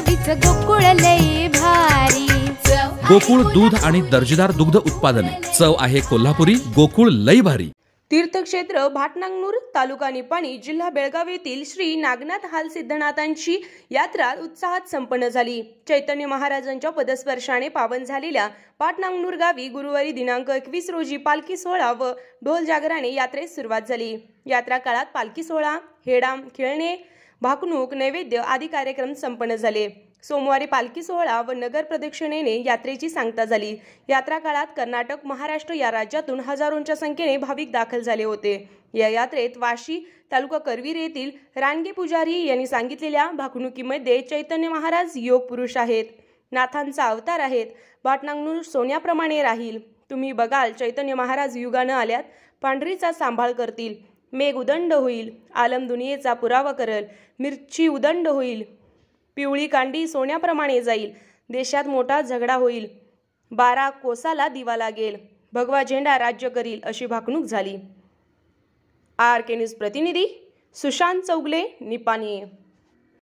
गोकुळ लय भारी गोकुळ दूध आणि दर्जेदार दुग्ध उत्पादने चव आहे कोल्हापुरी गोकुळ लई भारी तीर्थक्षेत्र भाटनांगनूर तालुका निपाणी जिल्हा बेळगाव येथील श्री नागनाथ हाल सिद्धनाथांची यात्रा उत्साहात संपन्न झाली चैतन्य महाराजांच्या पदस्पर्शाने पावन झालेल्या पाटनांगनूर गावी गुरुवारी दिनांक एकवीस रोजी पालखी सोहळा व ढोल जागराने यात्रेस सुरुवात झाली यात्रा काळात पालखी सोहळा हेडाम खेळणे भाकणूक नैवेद्य आदी कार्यक्रम संपन्न झाले सोमवारी पालखी सोहळा व नगर प्रदक्षिणेने यात्रेची सांगता झाली यात्रा काळात कर्नाटक महाराष्ट्र या राज्यातून हजारोंच्या संख्येने भाविक दाखल झाले होते या यात्रेत वाशी तालुका करवीर येथील रानगे पुजारी यांनी सांगितलेल्या भाकणुकीमध्ये चैतन्य महाराज योग पुरुष आहेत नाथांचा अवतार आहेत बाटनांगणूर सोन्याप्रमाणे राहील तुम्ही बघाल चैतन्य महाराज युगानं आल्यात पांढरीचा सांभाळ करतील मेघ उदंड होईल आलम दुनियेचा पुरावा करल मिरची उदंड होईल पिवळी कांडी सोन्याप्रमाणे जाईल देशात मोठा झगडा होईल बारा कोसाला दिवा लागेल भगवा झेंडा राज्य करील अशी भाकणूक झाली आर के न्यूज प्रतिनिधी सुशांत चौगले निपाणी